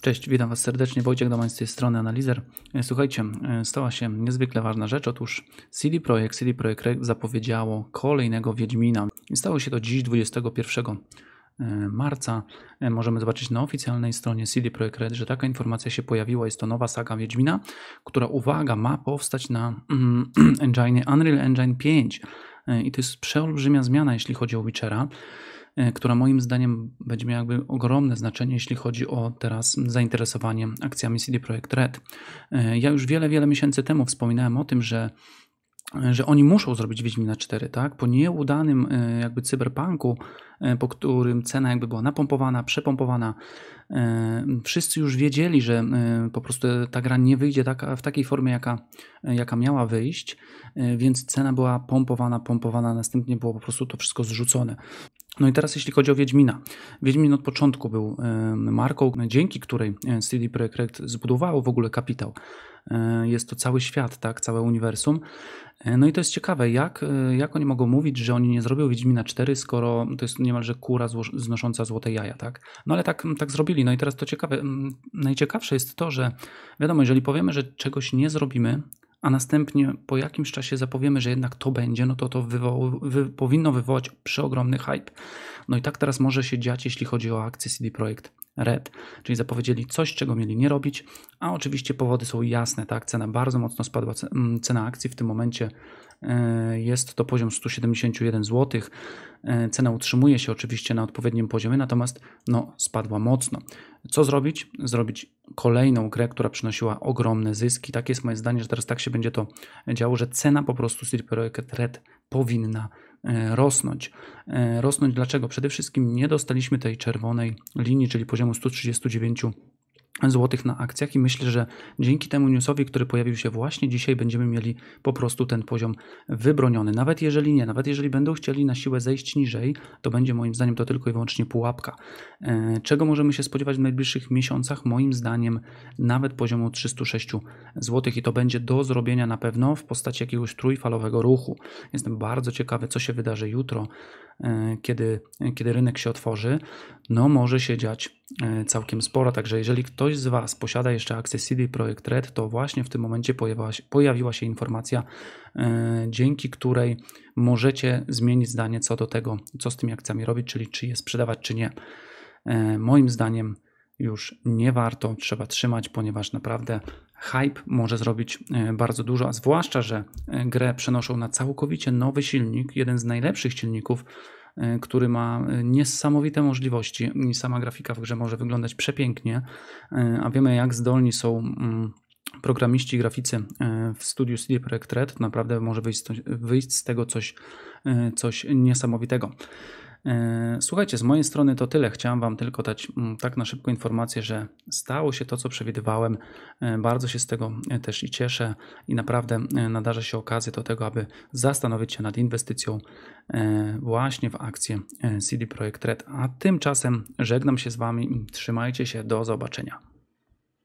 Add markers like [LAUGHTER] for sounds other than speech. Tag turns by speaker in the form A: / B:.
A: Cześć, witam Was serdecznie. Wojciech Domań z tej strony, analizer. E, słuchajcie, e, stała się niezwykle ważna rzecz. Otóż CD Projekt, CD Projekt zapowiedziało kolejnego Wiedźmina. I stało się to dziś, 21 e, marca. Możemy zobaczyć na oficjalnej stronie CD Projekt Red, że taka informacja się pojawiła. Jest to nowa saga Wiedźmina, która, uwaga, ma powstać na mm, [CLEARS THROAT] engine Unreal Engine 5. I to jest przeolbrzymia zmiana, jeśli chodzi o Witchera. E, która moim zdaniem będzie miała ogromne znaczenie, jeśli chodzi o teraz zainteresowanie akcjami CD Projekt Red. E, ja już wiele, wiele miesięcy temu wspominałem o tym, że że oni muszą zrobić Wiedźmina 4, tak? Po nieudanym e, jakby cyberpunku, po którym cena jakby była napompowana, przepompowana, wszyscy już wiedzieli, że po prostu ta gra nie wyjdzie taka, w takiej formie, jaka, jaka miała wyjść, więc cena była pompowana, pompowana, następnie było po prostu to wszystko zrzucone. No i teraz jeśli chodzi o Wiedźmina. Wiedźmin od początku był marką, dzięki której e, CD Projekt Red zbudowało w ogóle kapitał. E, jest to cały świat, tak, całe uniwersum. E, no i to jest ciekawe, jak, jak oni mogą mówić, że oni nie zrobią Wiedźmina 4, skoro to jest niemalże kura znosząca złote jaja, tak? No ale tak, tak zrobili. No i teraz to ciekawe, najciekawsze jest to, że wiadomo, jeżeli powiemy, że czegoś nie zrobimy, a następnie po jakimś czasie zapowiemy, że jednak to będzie, no to to wy, powinno wywołać przeogromny hype. No i tak teraz może się dziać, jeśli chodzi o akcję CD Projekt Red, czyli zapowiedzieli coś, czego mieli nie robić, a oczywiście powody są jasne, tak, cena bardzo mocno spadła, mm, cena akcji w tym momencie e, jest to poziom 171 zł. E, cena utrzymuje się oczywiście na odpowiednim poziomie, natomiast no, spadła mocno. Co zrobić? Zrobić kolejną grę, która przynosiła ogromne zyski. Tak jest moje zdanie, że teraz tak się będzie to działo, że cena po prostu CD Projekt Red powinna e, rosnąć. E, rosnąć dlaczego? Przede wszystkim nie dostaliśmy tej czerwonej linii, czyli poziomu 139 złotych na akcjach i myślę, że dzięki temu newsowi, który pojawił się właśnie dzisiaj, będziemy mieli po prostu ten poziom wybroniony. Nawet jeżeli nie, nawet jeżeli będą chcieli na siłę zejść niżej, to będzie moim zdaniem to tylko i wyłącznie pułapka. E, czego możemy się spodziewać w najbliższych miesiącach? Moim zdaniem nawet poziomu 306 zł i to będzie do zrobienia na pewno w postaci jakiegoś trójfalowego ruchu. Jestem bardzo ciekawy, co się wydarzy jutro. E, kiedy, kiedy rynek się otworzy, no może się dziać e, całkiem sporo. Także jeżeli ktoś z Was posiada jeszcze akcję CD Projekt Red, to właśnie w tym momencie pojawiła się, pojawiła się informacja, e, dzięki której możecie zmienić zdanie co do tego, co z tymi akcjami robić, czyli czy je sprzedawać, czy nie. Moim zdaniem już nie warto, trzeba trzymać, ponieważ naprawdę hype może zrobić e, bardzo dużo, a zwłaszcza, że e, grę przenoszą na całkowicie nowy silnik, jeden z najlepszych silników, e, który ma niesamowite możliwości. Sama grafika w grze może wyglądać przepięknie, a wiemy jak zdolni są mm, programiści, graficy w studiu CD Projekt Red. Naprawdę może wyjść, wyjść z tego coś, coś niesamowitego. E, słuchajcie, z mojej strony to tyle. Chciałem Wam tylko dać mm, tak na szybko informację, że stało się to, co przewidywałem. E, bardzo się z tego e, też i cieszę i naprawdę nadarza się okazja do tego, aby zastanowić się nad inwestycją właśnie w akcję CD Projekt Red. A tymczasem żegnam się z Wami. Trzymajcie się. Do zobaczenia.